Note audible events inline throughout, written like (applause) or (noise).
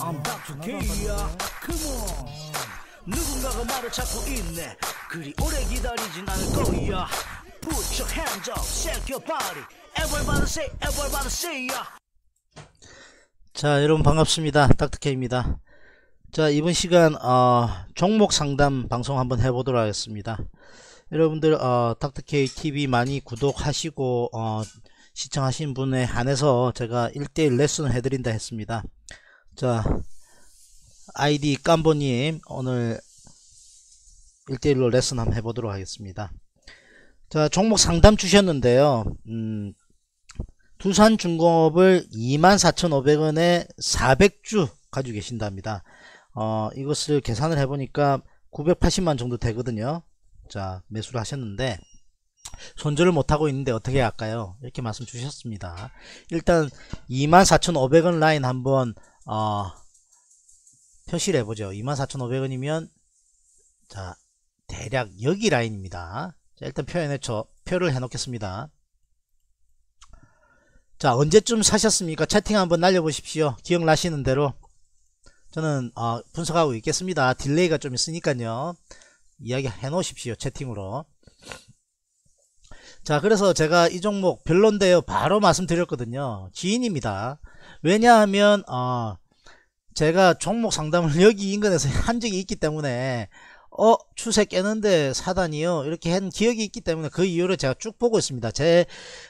I'm back to k Come on 누군가가 말을 찾고 있네 그리 오래 기다리진 않을 거야 Put your hands up, shake your body Everybody say, everybody say yeah. 자 여러분 반갑습니다 닥터케입니다 자 이번 시간 어, 종목 상담 방송 한번 해보도록 하겠습니다 여러분들 어, 닥터케이 TV 많이 구독하시고 어, 시청하신 분에 한해서 제가 1대1 레슨을 해드린다 했습니다 자, 아이디 깜보님 오늘 일대일로 레슨 한번 해보도록 하겠습니다. 자, 종목 상담 주셨는데요. 음, 두산중공업을 24,500원에 400주 가지고 계신답니다. 어, 이것을 계산을 해보니까 980만 정도 되거든요. 자, 매수를 하셨는데 손절을 못하고 있는데 어떻게 할까요? 이렇게 말씀 주셨습니다. 일단 24,500원 라인 한번 어, 표시를 해보죠 24,500원이면 자 대략 여기 라인입니다 자, 일단 표현해 쳐 표를 해 놓겠습니다 자 언제쯤 사셨습니까 채팅 한번 날려보십시오 기억나시는 대로 저는 어, 분석하고 있겠습니다 딜레이가 좀 있으니까요 이야기 해 놓으십시오 채팅으로 자 그래서 제가 이 종목 별론데요 바로 말씀드렸거든요 지인입니다 왜냐하면 어, 제가 종목 상담을 (laughs) 여기 인근에서 한 적이 있기 때문에 어 추세 깨는데 사단이요 이렇게 한 기억이 있기 때문에 그 이후로 제가 쭉 보고 있습니다 제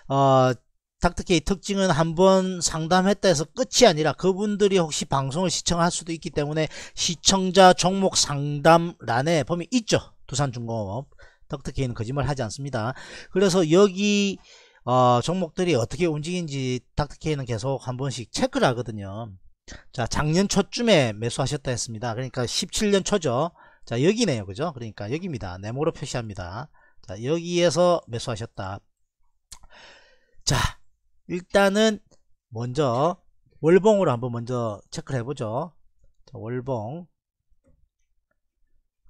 어, 닥터케이 특징은 한번 상담했다 해서 끝이 아니라 그분들이 혹시 방송을 시청할 수도 있기 때문에 시청자 종목 상담란에 보면 있죠 두산중공업 닥터케이는 거짓말 하지 않습니다 그래서 여기 어, 종목들이 어떻게 움직인지 닥터케이는 계속 한 번씩 체크를 하거든요. 자, 작년 초쯤에 매수하셨다 했습니다. 그러니까 17년 초죠. 자, 여기네요. 그죠? 그러니까 여기입니다. 네모로 표시합니다. 자, 여기에서 매수하셨다. 자, 일단은 먼저 월봉으로 한번 먼저 체크를 해보죠. 자, 월봉.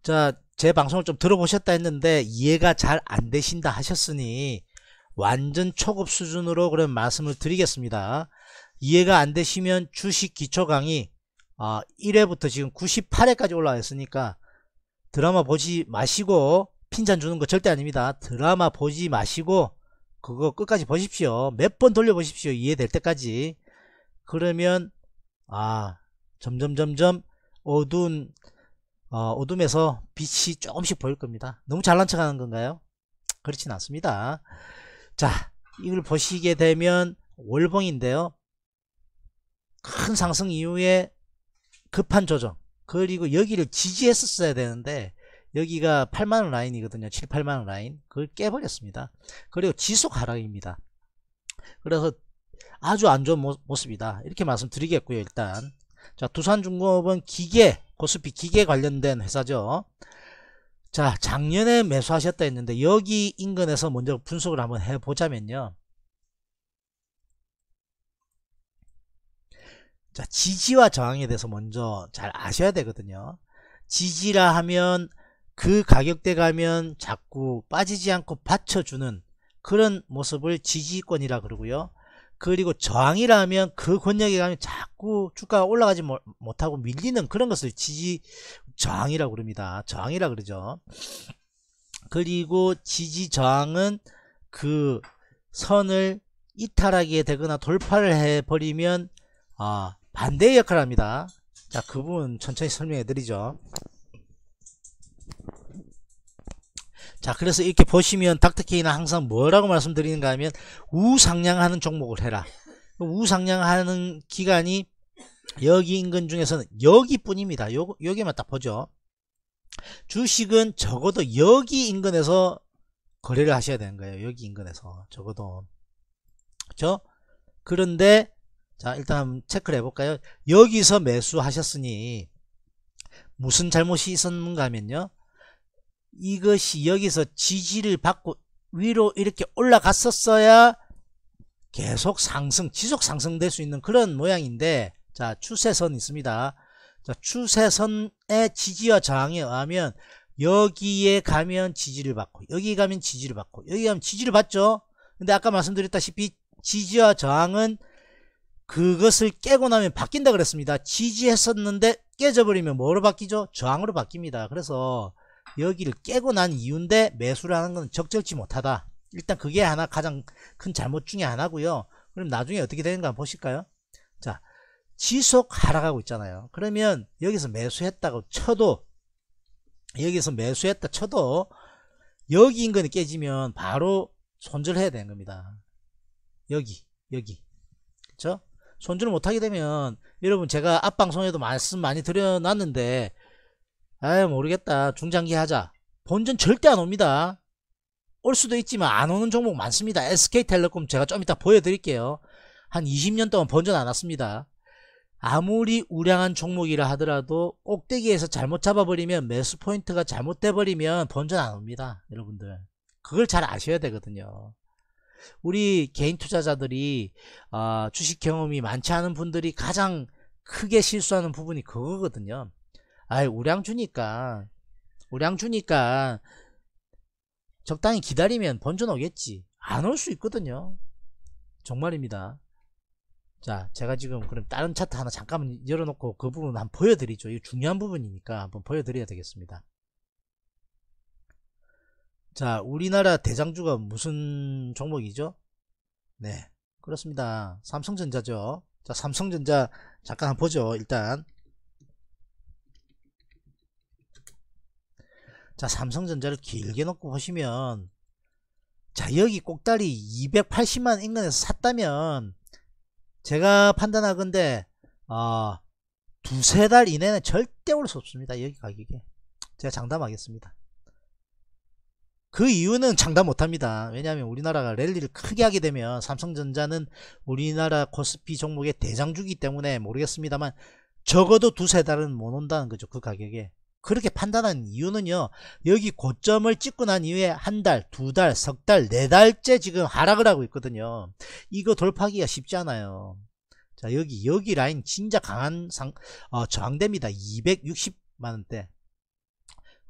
자, 제 방송을 좀 들어보셨다 했는데 이해가 잘 안 되신다 하셨으니 완전 초급 수준으로 그런 말씀을 드리겠습니다. 이해가 안 되시면 주식 기초 강의 1회부터 아, 지금 98회까지 올라와 있으니까 드라마 보지 마시고 핀잔 주는 거 절대 아닙니다. 드라마 보지 마시고 그거 끝까지 보십시오. 몇 번 돌려보십시오. 이해될 때까지. 그러면 아 점점 점점 어두운 어, 어둠에서 빛이 조금씩 보일 겁니다. 너무 잘난 척하는 건가요? 그렇진 않습니다. 자 이걸 보시게 되면 월봉인데요 큰 상승 이후에 급한 조정 그리고 여기를 지지했었어야 되는데 여기가 8만원 라인이거든요 7, 8만원 라인 그걸 깨버렸습니다 그리고 지속 하락입니다 그래서 아주 안 좋은 모습이다 이렇게 말씀드리겠고요 일단 자 두산중공업은 기계 고스피 기계 관련된 회사죠 자 작년에 매수하셨다 했는데 여기 인근에서 먼저 분석을 한번 해보자면요 자 지지와 저항에 대해서 먼저 잘 아셔야 되거든요 지지라 하면 그 가격대 가면 자꾸 빠지지 않고 받쳐주는 그런 모습을 지지권이라 그러고요 그리고 저항이라면 그 권역에 가면 자꾸 주가가 올라가지 못하고 밀리는 그런 것을 지지 저항이라고 그럽니다. 저항이라 그러죠. 그리고 지지 저항은 그 선을 이탈하게 되거나 돌파를 해버리면 아, 반대의 역할을 합니다. 자, 그 부분 천천히 설명해 드리죠. 자 그래서 이렇게 보시면 닥터케이는 항상 뭐라고 말씀드리는가 하면 우상향하는 종목을 해라 우상향하는 기간이 여기 인근 중에서는 여기뿐입니다 요, 여기만 딱 보죠 주식은 적어도 여기 인근에서 거래를 하셔야 되는 거예요 여기 인근에서 적어도 그렇죠 그런데 자 일단 체크를 해볼까요 여기서 매수하셨으니 무슨 잘못이 있었는가 하면요 이것이 여기서 지지를 받고 위로 이렇게 올라갔었어야 계속 상승, 지속 상승될 수 있는 그런 모양인데 자 추세선 있습니다. 자 추세선의 지지와 저항에 의하면 여기에 가면 지지를 받고 여기 가면 지지를 받고 여기 가면 지지를 받죠. 근데 아까 말씀드렸다시피 지지와 저항은 그것을 깨고 나면 바뀐다 그랬습니다. 지지했었는데 깨져버리면 뭐로 바뀌죠? 저항으로 바뀝니다. 그래서 여기를 깨고 난 이유인데 매수를 하는 건 적절치 못하다 일단 그게 하나 가장 큰 잘못 중에 하나고요 그럼 나중에 어떻게 되는가 보실까요 자 지속 하락하고 있잖아요 그러면 여기서 매수했다고 쳐도 여기서 매수했다 쳐도 여기 인근이 깨지면 바로 손절해야 되는 겁니다 여기 여기 그쵸 손절을 못하게 되면 여러분 제가 앞방송에도 말씀 많이 드려놨는데 아유 모르겠다 중장기 하자 본전 절대 안 옵니다 올 수도 있지만 안 오는 종목 많습니다 SK텔레콤 제가 좀 이따 보여드릴게요 한 20년 동안 본전안 왔습니다 아무리 우량한 종목이라 하더라도 꼭대기에서 잘못 잡아버리면 매수 포인트가 잘못돼버리면 본전안 옵니다 여러분들 그걸 잘 아셔야 되거든요 우리 개인 투자자들이 어, 주식 경험이 많지 않은 분들이 가장 크게 실수하는 부분이 그거거든요 아이 우량주니까 우량주니까 적당히 기다리면 번전 오겠지 안 올 수 있거든요 정말입니다 자 제가 지금 그럼 다른 차트 하나 잠깐 열어놓고 그 부분 한번 보여드리죠 이 중요한 부분이니까 한번 보여드려야 되겠습니다 자 우리나라 대장주가 무슨 종목이죠 네 그렇습니다 삼성전자죠 자 삼성전자 잠깐 한번 보죠 일단 자 삼성전자를 길게 놓고 보시면 자 여기 꼭다리 280만 인근에서 샀다면 제가 판단하건데 어, 아, 두세 달 이내는 절대 올 수 없습니다 여기 가격에 제가 장담하겠습니다 그 이유는 장담 못합니다 왜냐하면 우리나라가 랠리를 크게 하게 되면 삼성전자는 우리나라 코스피 종목의 대장주기 때문에 모르겠습니다만 적어도 두세 달은 못 온다는 거죠 그 가격에 그렇게 판단한 이유는요. 여기 고점을 찍고 난 이후에 한 달, 두 달, 석 달, 네 달째 지금 하락을 하고 있거든요. 이거 돌파하기가 쉽지 않아요. 자, 여기, 여기 라인 진짜 강한 상, 어, 저항됩니다. 260만원대.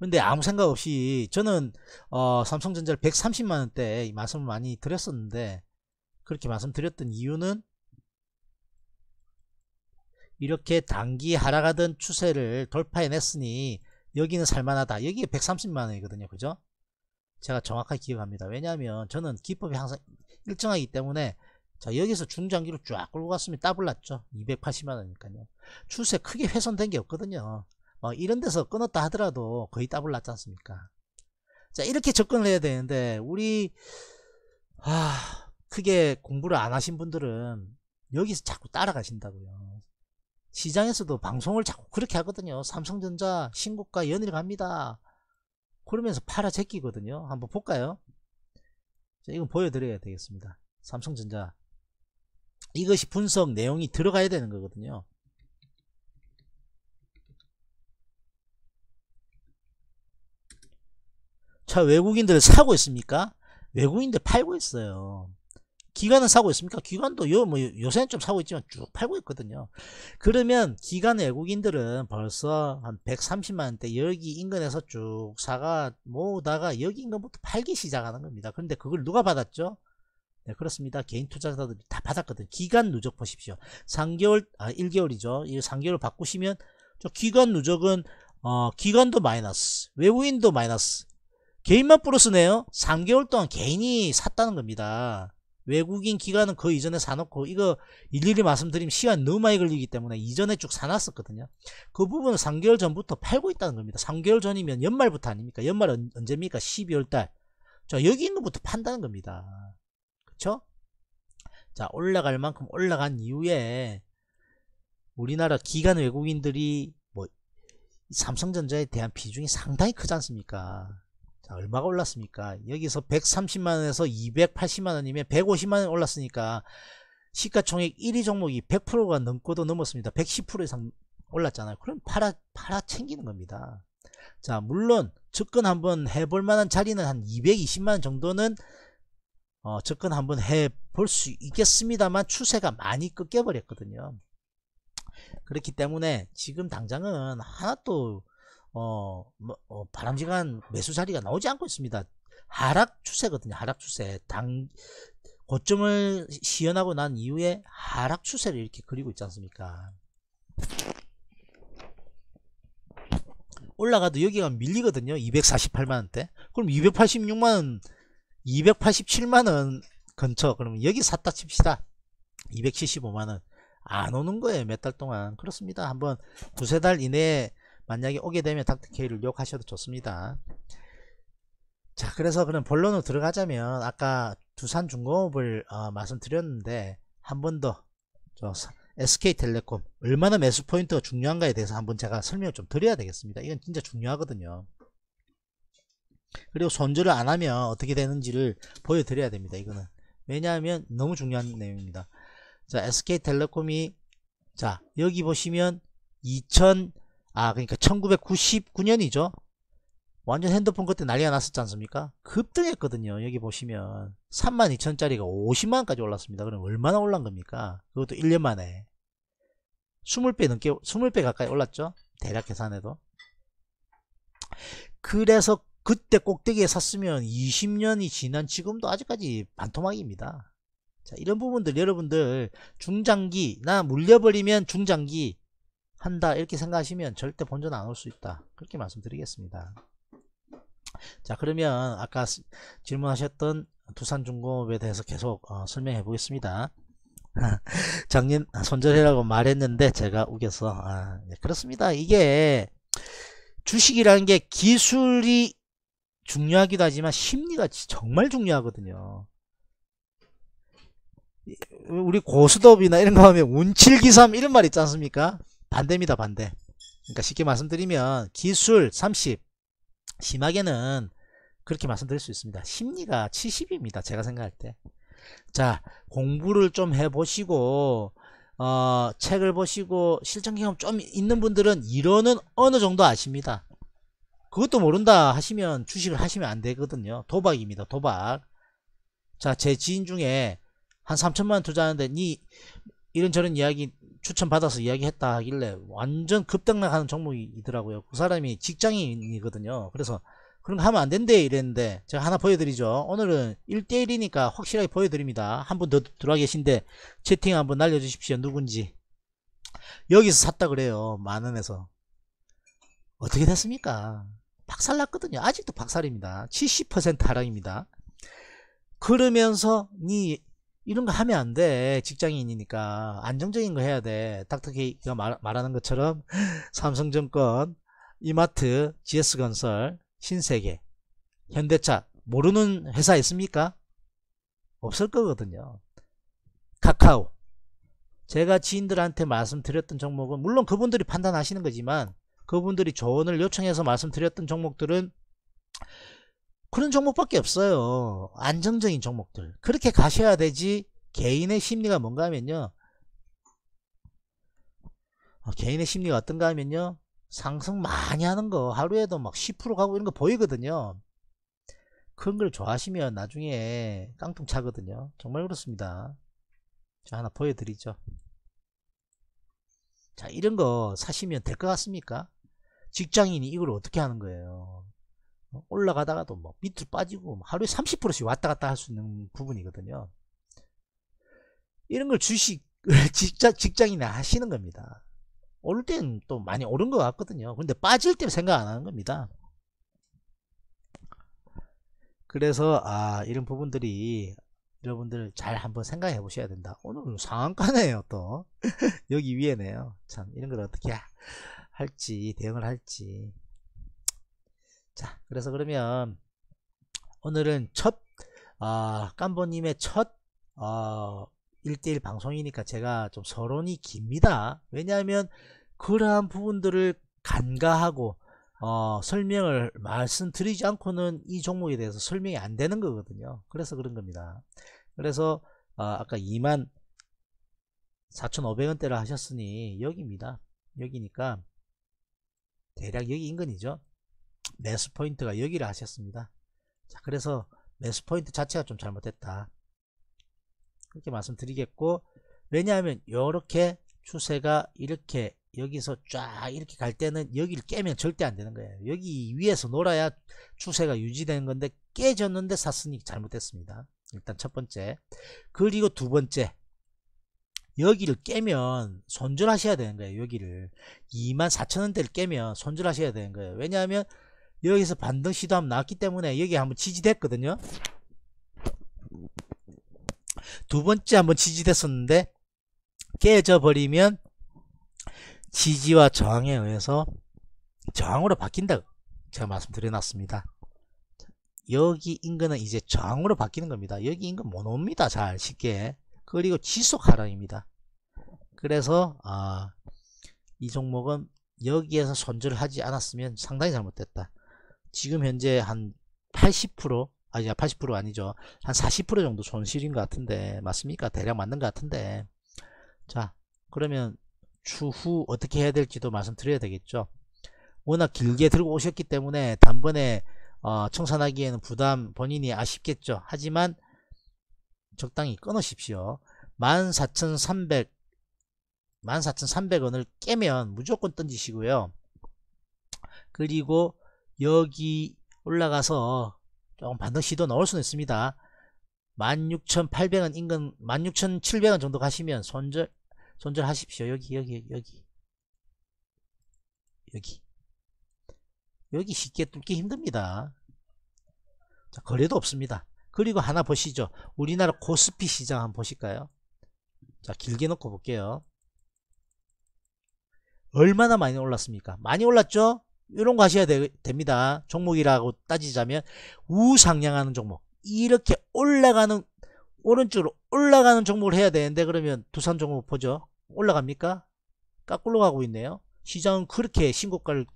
근데 아무 생각 없이 저는 어, 삼성전자를 130만원대에 말씀을 많이 드렸었는데 그렇게 말씀드렸던 이유는 이렇게 단기 하락하던 추세를 돌파해냈으니 여기는 살만하다. 여기에 130만원이거든요. 그죠? 제가 정확하게 기억합니다. 왜냐하면 저는 기법이 항상 일정하기 때문에 자 여기서 중장기로 쫙 끌고 갔으면 따블 났죠. 280만원이니까요. 추세 크게 훼손된 게 없거든요. 어, 이런 데서 끊었다 하더라도 거의 따블 났지 않습니까? 자 이렇게 접근을 해야 되는데 우리 아 크게 공부를 안 하신 분들은 여기서 자꾸 따라가신다고요. 시장에서도 방송을 자꾸 그렇게 하거든요. 삼성전자 신고가 연일 갑니다. 그러면서 팔아 제끼거든요. 한번 볼까요? 자, 이건 보여드려야 되겠습니다. 삼성전자. 이것이 분석 내용이 들어가야 되는 거거든요. 자, 외국인들 사고 있습니까? 외국인들 팔고 있어요. 기관은 사고 있습니까? 기관도 요, 뭐, 요새는 좀 사고 있지만 쭉 팔고 있거든요. 그러면 기관 외국인들은 벌써 한 130만원대 여기 인근에서 쭉 사가 모으다가 여기 인근부터 팔기 시작하는 겁니다. 그런데 그걸 누가 받았죠? 네, 그렇습니다. 개인 투자자들이 다 받았거든요. 기간 누적 보십시오. 3개월, 아, 1개월이죠. 이 3개월 바꾸시면 저 기간 누적은, 어, 기간도 마이너스, 외국인도 마이너스, 개인만 플러스네요. 3개월 동안 개인이 샀다는 겁니다. 외국인 기관은 그 이전에 사놓고 이거 일일이 말씀드리면 시간 너무 많이 걸리기 때문에 이전에 쭉 사놨었거든요. 그 부분을 3개월 전부터 팔고 있다는 겁니다. 3개월 전이면 연말부터 아닙니까? 연말 은 언제입니까? 12월 달. 자 여기 있는 것부터 판다는 겁니다. 그쵸? 자 올라갈 만큼 올라간 이후에 우리나라 기관 외국인들이 뭐 삼성전자에 대한 비중이 상당히 크지 않습니까? 자, 얼마가 올랐습니까? 여기서 130만원에서 280만원이면 150만원 올랐으니까 시가총액 1위 종목이 100%가 넘고도 넘었습니다. 110% 이상 올랐잖아요. 그럼 팔아, 팔아 챙기는 겁니다. 자, 물론 접근 한번 해볼 만한 자리는 한 220만원 정도는 어, 접근 한번 해볼 수 있겠습니다만 추세가 많이 꺾여버렸거든요. 그렇기 때문에 지금 당장은 하나도 어, 뭐, 어, 바람직한 매수 자리가 나오지 않고 있습니다. 하락 추세거든요. 하락 추세. 당, 고점을 시연하고 난 이후에 하락 추세를 이렇게 그리고 있지 않습니까? 올라가도 여기가 밀리거든요. 248만원대. 그럼 286만원, 287만원 근처. 그러면 여기 샀다 칩시다. 275만원. 안 오는 거예요. 몇 달 동안. 그렇습니다. 한번 두세 달 이내에 만약에 오게 되면 닥터케이를 욕하셔도 좋습니다 자 그래서 그럼 본론으로 들어가자면 아까 두산중공업을 어, 말씀드렸는데 한 번 더 SK텔레콤 얼마나 매수포인트가 중요한가에 대해서 한번 제가 설명을 좀 드려야 되겠습니다 이건 진짜 중요하거든요 그리고 손절을 안하면 어떻게 되는지를 보여드려야 됩니다 이거는 왜냐하면 너무 중요한 내용입니다 자 SK텔레콤이 자 여기 보시면 2000아 그러니까 1999년이죠 완전 핸드폰 그때 난리가 났었지 않습니까 급등했거든요 여기 보시면 32,000짜리가 50만원까지 올랐습니다 그럼 얼마나 올란 겁니까 그것도 1년 만에 20배 넘게 20배 가까이 올랐죠 대략 계산해도 그래서 그때 꼭대기에 샀으면 20년이 지난 지금도 아직까지 반토막입니다 자 이런 부분들 여러분들 중장기 나 물려버리면 중장기 한다 이렇게 생각하시면 절대 본전 안 올 수 있다 그렇게 말씀드리겠습니다 자 그러면 아까 질문하셨던 두산중공업에 대해서 계속 어, 설명해 보겠습니다 (laughs) 장님 아, 손절해라고 말했는데 제가 우겨서 아, 네, 그렇습니다 이게 주식이라는 게 기술이 중요하기도 하지만 심리가 정말 중요하거든요 우리 고스톱이나 이런 거 하면 운칠기삼 이런 말 있지 않습니까 반대입니다 반대 그러니까 쉽게 말씀드리면 기술 30 심하게는 그렇게 말씀드릴 수 있습니다 심리가 70입니다 제가 생각할 때자 공부를 좀 해보시고 어, 책을 보시고 실전 경험 좀 있는 분들은 이론은 어느 정도 아십니다 그것도 모른다 하시면 주식을 하시면 안 되거든요 도박입니다 도박 자 제 지인 중에 한 3천만 원 투자하는데 니 이런저런 이야기 추천받아서 이야기했다 하길래 완전 급등락하는 종목이더라고요. 그 사람이 직장인이거든요. 그래서 그런 거 하면 안 된대 이랬는데 제가 하나 보여드리죠. 오늘은 1대1이니까 확실하게 보여드립니다. 한 분 더 들어와 계신데 채팅 한번 날려주십시오. 누군지. 여기서 샀다 그래요. 만 원에서. 어떻게 됐습니까? 박살났거든요. 아직도 박살입니다. 70% 하락입니다. 그러면서 니 이런 거 하면 안 돼. 직장인이니까. 안정적인 거 해야 돼. 닥터케이가 말, 말하는 것처럼 (laughs) 삼성증권, 이마트, GS건설, 신세계, 현대차 모르는 회사 있습니까? 없을 거거든요. 카카오. 제가 지인들한테 말씀드렸던 종목은 물론 그분들이 판단하시는 거지만 그분들이 조언을 요청해서 말씀드렸던 종목들은 그런 종목밖에 없어요. 안정적인 종목들. 그렇게 가셔야 되지 개인의 심리가 뭔가 하면요. 어, 개인의 심리가 어떤가 하면요. 상승 많이 하는 거 하루에도 막 10% 가고 이런 거 보이거든요. 그런 걸 좋아하시면 나중에 깡통 차거든요. 정말 그렇습니다. 자, 하나 보여드리죠. 자, 이런 거 사시면 될 것 같습니까? 직장인이 이걸 어떻게 하는 거예요? 어, 올라가다가도 뭐 밑으로 빠지고 뭐 하루에 30%씩 왔다 갔다 할 수 있는 부분이거든요. 이런 걸 주식을 (laughs) 직장, 직장인이 하시는 겁니다. 오를 때는 또 많이 오른 것 같거든요. 근데 빠질 때는 생각 안 하는 겁니다. 그래서 아 이런 부분들이 여러분들 잘 한번 생각해 보셔야 된다. 오늘 상한가네요 또 (laughs) 여기 위에네요. 참 이런 걸 어떻게 할지 대응을 할지 그래서 그러면 오늘은 첫 아, 깐보님의 첫 어, 1대1 방송이니까 제가 좀 서론이 깁니다. 왜냐하면 그러한 부분들을 간과하고 어, 설명을 말씀드리지 않고는 이 종목에 대해서 설명이 안 되는 거거든요. 그래서 그런 겁니다. 그래서 어, 아까 2만 4,500원대를 하셨으니 여기입니다. 여기니까 대략 여기 인근이죠. 매수 포인트가 여기를 하셨습니다. 자, 그래서 매수 포인트 자체가 좀 잘못됐다. 그렇게 말씀드리겠고 왜냐하면 이렇게 추세가 이렇게 여기서 쫙 이렇게 갈 때는 여기를 깨면 절대 안 되는 거예요. 여기 위에서 놀아야 추세가 유지되는 건데 깨졌는데 샀으니 잘못됐습니다. 일단 첫 번째. 그리고 두 번째. 여기를 깨면 손절하셔야 되는 거예요. 여기를 24,000원대를 깨면 손절하셔야 되는 거예요. 왜냐하면 여기서 반등 시도하면 나왔기 때문에 여기 한번 지지됐거든요. 두 번째 한번 지지됐었는데 깨져버리면 지지와 저항에 의해서 저항으로 바뀐다 제가 말씀드려놨습니다 여기 인근은 이제 저항으로 바뀌는 겁니다 여기 인근 못 옵니다 잘 쉽게 그리고 지속 하락입니다 그래서 아, 이 종목은 여기에서 손절 하지 않았으면 상당히 잘못됐다 지금 현재 한 80%아니80% 아니죠 한 40% 정도 손실인 것 같은데 맞습니까 대략 맞는 것 같은데 자 그러면 추후 어떻게 해야 될지도 말씀드려야 되겠죠 워낙 길게 들고 오셨기 때문에 단번에 어, 청산하기에는 부담 본인이 아쉽겠죠 하지만 적당히 끊으십시오 14,300 14,300원을 깨면 무조건 던지시고요 그리고 여기 올라가서 조금 반등 시도 넣을 수는 있습니다 16,800원 인근 16,700원 정도 가시면 손절 손절 하십시오 여기 여기 여기 여기 여기 쉽게 뚫기 힘듭니다 자, 거래도 없습니다 그리고 하나 보시죠 우리나라 코스피 시장 한번 보실까요 자 길게 놓고 볼게요 얼마나 많이 올랐습니까 많이 올랐죠 이런 거 하셔야 되, 됩니다. 종목이라고 따지자면 우상향하는 종목 이렇게 올라가는 오른쪽으로 올라가는 종목을 해야 되는데 그러면 두산 종목 보죠. 올라갑니까? 까꿀로 가고 있네요. 시장은 그렇게 신고가를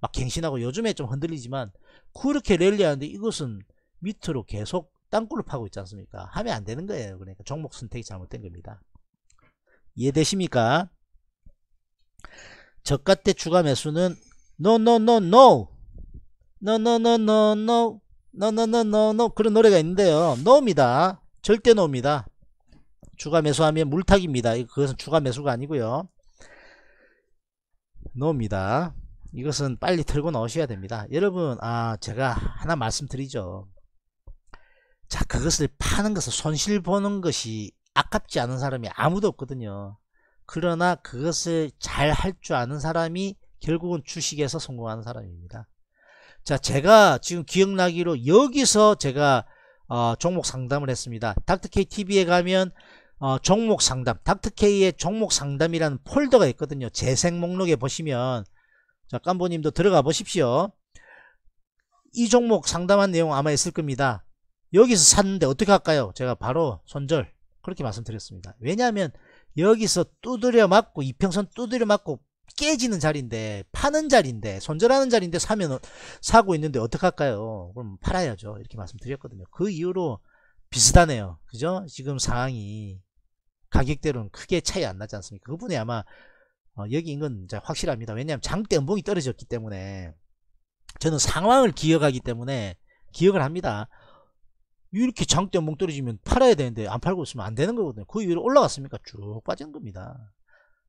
막 갱신하고 요즘에 좀 흔들리지만 그렇게 랠리하는데 이것은 밑으로 계속 땅굴을 파고 있지 않습니까? 하면 안 되는 거예요. 그러니까 종목 선택이 잘못된 겁니다. 이해되십니까? 저가 때 추가 매수는 no no no no no no no no no no no no no no 그런 노래가 있는데요. no입니다. 절대 no입니다. 추가 매수하면 물타기입니다. 그것은 추가 매수가 아니고요. no입니다. 이것은 빨리 털고 넣으셔야 됩니다. 여러분 아 제가 하나 말씀드리죠. 자 그것을 파는 것을 손실 보는 것이 아깝지 않은 사람이 아무도 없거든요. 그러나 그것을 잘 할 줄 아는 사람이 결국은 주식에서 성공하는 사람입니다. 자, 제가 지금 기억나기로 여기서 제가 어, 종목 상담을 했습니다. 닥터케이 TV에 가면 어, 종목 상담, 닥터케이의 종목 상담이라는 폴더가 있거든요. 재생 목록에 보시면 자, 깐보님도 들어가 보십시오. 이 종목 상담한 내용 아마 있을 겁니다. 여기서 샀는데 어떻게 할까요? 제가 바로 손절 그렇게 말씀드렸습니다. 왜냐하면 여기서 두드려 맞고 이평선 두드려 맞고 깨지는 자리인데 파는 자리인데 손절하는 자리인데 사면 사고 있는데 어떡할까요 그럼 팔아야죠 이렇게 말씀드렸거든요 그 이후로 비슷하네요 그죠 지금 상황이 가격대로는 크게 차이 안 나지 않습니까 그분이 아마 어, 여기 인건 확실합니다 왜냐하면 장대 음봉이 떨어졌기 때문에 저는 상황을 기억하기 때문에 기억을 합니다 이렇게 장대 음봉 떨어지면 팔아야 되는데 안 팔고 있으면 안 되는 거거든요 그 이후로 올라갔습니까 쭉 빠진 겁니다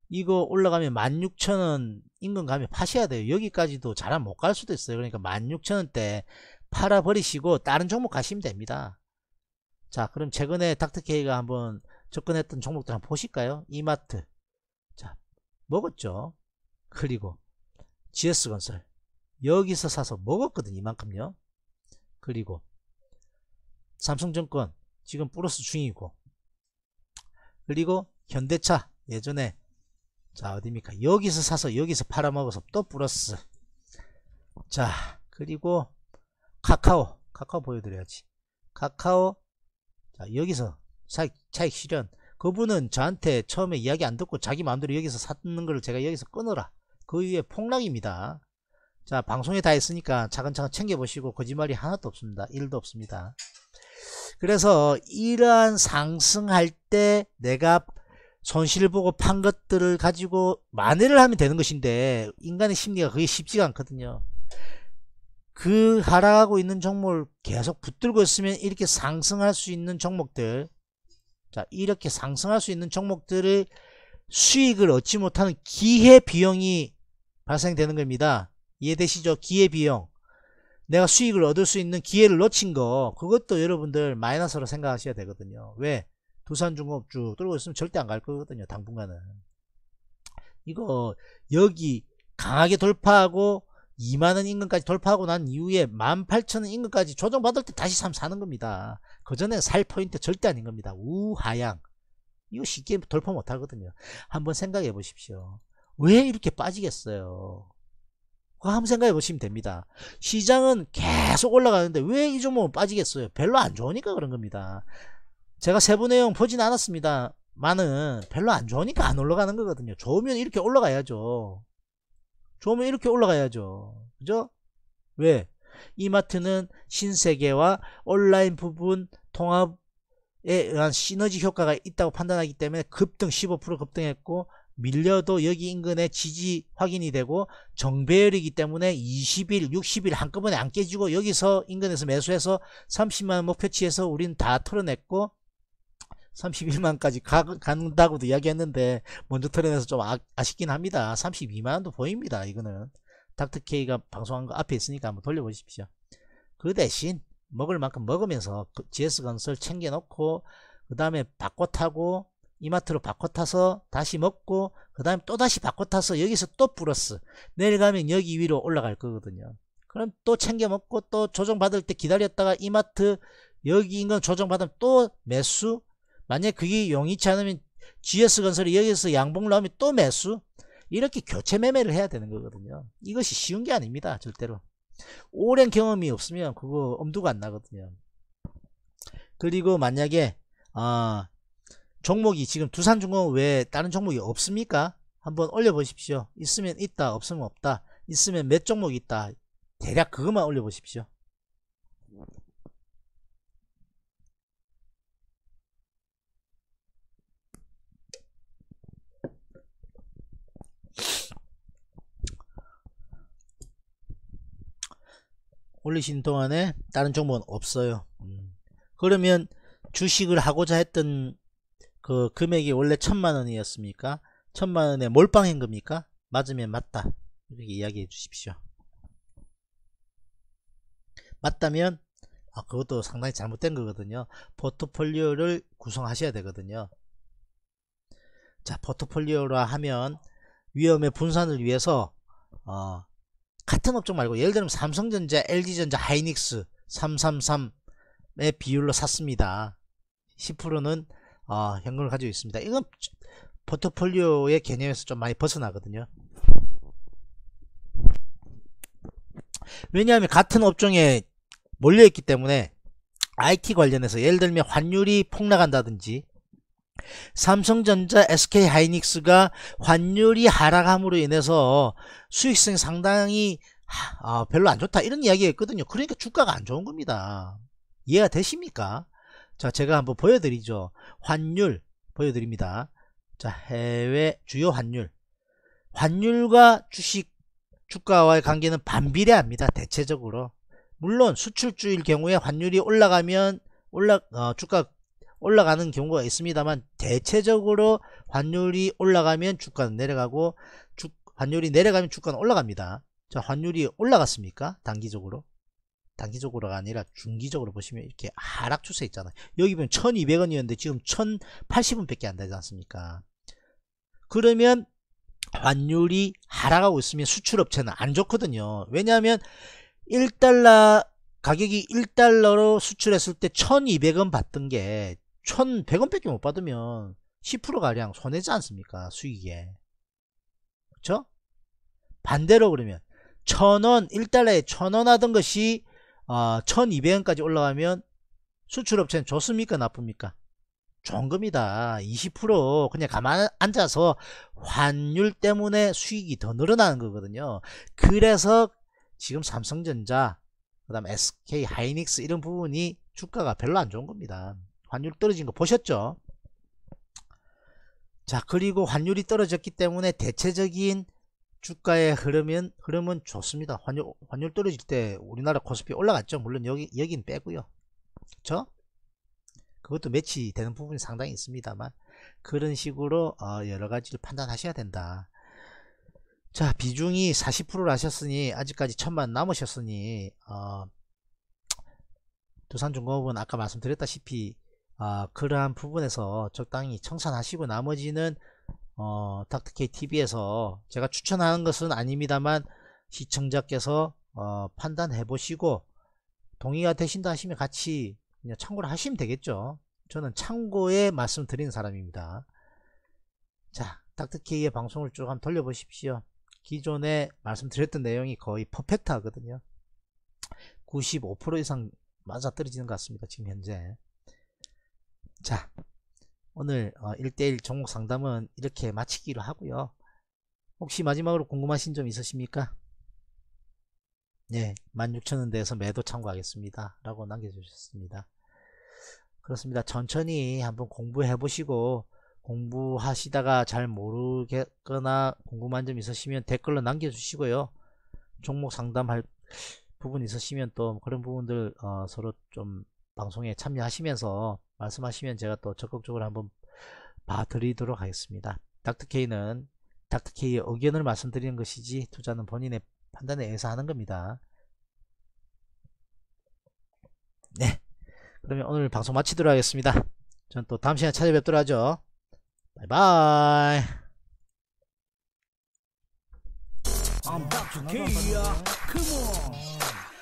이거 올라가면 16,000원 인근 가면 파셔야 돼요. 여기까지도 잘 안 못 갈 수도 있어요. 그러니까 16,000원대 팔아버리시고 다른 종목 가시면 됩니다. 자 그럼 최근에 닥터케이가 한번 접근했던 종목들 한번 보실까요? 이마트 자 먹었죠. 그리고 GS건설 여기서 사서 먹었거든요. 이만큼요. 그리고 삼성증권 지금 플러스 중이고 그리고 현대차 예전에 자 어딥니까 여기서 사서 여기서 팔아먹어서 또 플러스 자 그리고 카카오 카카오 보여드려야지 카카오 자 여기서 차익, 차익 실현 그분은 저한테 처음에 이야기 안 듣고 자기 마음대로 여기서 샀는 걸 제가 여기서 끊어라 그 이후에 폭락입니다 자 방송에 다 했으니까 차근차근 챙겨보시고 거짓말이 하나도 없습니다 일도 없습니다 그래서 이러한 상승할 때 내가 손실을 보고 판 것들을 가지고 만회를 하면 되는 것인데 인간의 심리가 그게 쉽지가 않거든요. 그 하락하고 있는 종목을 계속 붙들고 있으면 이렇게 상승할 수 있는 종목들 자 이렇게 상승할 수 있는 종목들을 수익을 얻지 못하는 기회비용이 발생되는 겁니다. 이해되시죠? 기회비용 내가 수익을 얻을 수 있는 기회를 놓친 거 그것도 여러분들 마이너스로 생각하셔야 되거든요. 왜? 두산중공업 쭉 들고 있으면 절대 안 갈 거거든요. 당분간은. 이거 여기 강하게 돌파하고 2만원 인근까지 돌파하고 난 이후에 18,000원 인근까지 조정받을 때 다시 삼 사는 겁니다. 그 전에 살 포인트 절대 아닌 겁니다. 우하양 이거 쉽게 돌파 못 하거든요. 한번 생각해 보십시오. 왜 이렇게 빠지겠어요? 그거 한번 생각해 보시면 됩니다. 시장은 계속 올라가는데 왜이 종목은 빠지겠어요? 별로 안 좋으니까 그런 겁니다. 제가 세부 내용 보진 않았습니다. 많은 별로 안 좋으니까 안 올라가는 거거든요. 좋으면 이렇게 올라가야죠. 좋으면 이렇게 올라가야죠. 그죠? 왜? 이마트는 신세계와 온라인 부분 통합에 의한 시너지 효과가 있다고 판단하기 때문에 급등 15% 급등했고 밀려도 여기 인근에 지지 확인이 되고 정배열이기 때문에 20일, 60일 한꺼번에 안 깨지고 여기서 인근에서 매수해서 30만원 목표치에서 우린 다 털어냈고 31만까지 가, 간다고도 이야기했는데 먼저 털어내서 좀 아, 아쉽긴 합니다. 3 2만도 보입니다. 이거는 닥터케이가 방송한 거 앞에 있으니까 한번 돌려보십시오. 그 대신 먹을 만큼 먹으면서 GS건설 그 챙겨놓고 그 다음에 바꿔 타고 이마트로 바꿔 타서 다시 먹고 그 다음에 또 다시 바꿔 타서 여기서 또 플러스 내일 가면 여기 위로 올라갈 거거든요. 그럼 또 챙겨 먹고 또 조정받을 때 기다렸다가 이마트 여기인 건 조정받으면 또 매수 만약 그게 용이치 않으면 GS건설이 여기서 양봉 나오면 또 매수 이렇게 교체 매매를 해야 되는 거거든요 이것이 쉬운 게 아닙니다 절대로 오랜 경험이 없으면 그거 엄두가 안 나거든요 그리고 만약에 아 종목이 지금 두산중공업 외에 다른 종목이 없습니까? 한번 올려보십시오. 있으면 있다, 없으면 없다. 있으면 몇 종목 있다. 대략 그것만 올려보십시오. 올리신 동안에 다른 종목은 없어요 음. 그러면 주식을 하고자 했던 그 금액이 원래 천만원이었습니까 천만원에 몰빵한 겁니까 맞으면 맞다 이렇게 이야기해 주십시오 맞다면 아, 그것도 상당히 잘못된 거거든요 포트폴리오를 구성하셔야 되거든요 자 포트폴리오라 하면 위험의 분산을 위해서 어, 같은 업종 말고 예를 들면 삼성전자, LG전자, 하이닉스 333의 비율로 샀습니다. 10%는 어, 현금을 가지고 있습니다. 이건 포트폴리오의 개념에서 좀 많이 벗어나거든요. 왜냐하면 같은 업종에 몰려있기 때문에 IT 관련해서 예를 들면 환율이 폭락한다든지 삼성전자, SK하이닉스가 환율이 하락함으로 인해서 수익성 이 상당히 아, 별로 안 좋다 이런 이야기였거든요. 그러니까 주가가 안 좋은 겁니다. 이해가 되십니까? 자, 제가 한번 보여드리죠. 환율 보여드립니다. 자, 해외 주요 환율. 환율과 주식 주가와의 관계는 반비례합니다. 대체적으로. 물론 수출주일 경우에 환율이 올라가면 올라 어, 주가 올라가는 경우가 있습니다만 대체적으로 환율이 올라가면 주가는 내려가고 주, 환율이 내려가면 주가는 올라갑니다. 자, 환율이 올라갔습니까? 단기적으로. 단기적으로가 아니라 중기적으로 보시면 이렇게 하락 추세 있잖아요. 여기 보면 1200원이었는데 지금 1080원밖에 안 되지 않습니까? 그러면 환율이 하락하고 있으면 수출업체는 안 좋거든요. 왜냐하면 1달러 가격이 1달러로 수출했을 때 1200원 받던 게 1100원밖에 못 받으면 10%가량 손해지 않습니까? 수익에. 그쵸? 반대로 그러면 1000원, 1달러에 1000원 하던 것이 어, 아, 1200원까지 올라가면 수출업체는 좋습니까? 나쁩니까? 좋은 겁니다. 20% 그냥 가만 앉아서 환율 때문에 수익이 더 늘어나는 거거든요. 그래서 지금 삼성전자, 그 다음 SK 하이닉스 이런 부분이 주가가 별로 안 좋은 겁니다. 환율 떨어진 거 보셨죠? 자 그리고 환율이 떨어졌기 때문에 대체적인 주가의 흐름은 흐름은 좋습니다. 환율 환율 떨어질 때 우리나라 코스피 올라갔죠. 물론 여기 여긴 빼고요. 그렇 그것도 매치되는 부분이 상당히 있습니다만 그런 식으로 어, 여러 가지를 판단하셔야 된다. 자 비중이 40%를 하셨으니 아직까지 천만 남으셨으니 어, 두산중공업은 아까 말씀드렸다시피 아, 그러한 부분에서 적당히 청산하시고 나머지는 어, 닥터케이 TV에서 제가 추천하는 것은 아닙니다만 시청자께서 어, 판단해 보시고 동의가 되신다 하시면 같이 참고를 하시면 되겠죠. 저는 참고에 말씀드리는 사람입니다. 자, 닥터케이의 방송을 쭉 한번 돌려보십시오. 기존에 말씀드렸던 내용이 거의 퍼펙트 하거든요. 95% 이상 맞아떨어지는 것 같습니다. 지금 현재. 자 오늘 1대1 어, 종목 상담은 이렇게 마치기로 하고요 혹시 마지막으로 궁금하신 점 있으십니까? 네, 16,000원대에서 매도 참고하겠습니다. 라고 남겨주셨습니다. 그렇습니다. 천천히 한번 공부해 보시고 공부하시다가 잘 모르겠거나 궁금한 점 있으시면 댓글로 남겨주시고요. 종목 상담할 부분 있으시면 또 그런 부분들 어, 서로 좀 방송에 참여하시면서 말씀하시면 제가 또 적극적으로 한번 봐드리도록 하겠습니다. 닥터케이는 닥터케이의 의견을 말씀드리는 것이지 투자는 본인의 판단에 의해서 하는 겁니다. 네. 그러면 오늘 방송 마치도록 하겠습니다. 전 또 다음 시간에 찾아뵙도록 하죠. 바이바이. I'm b a k Come on.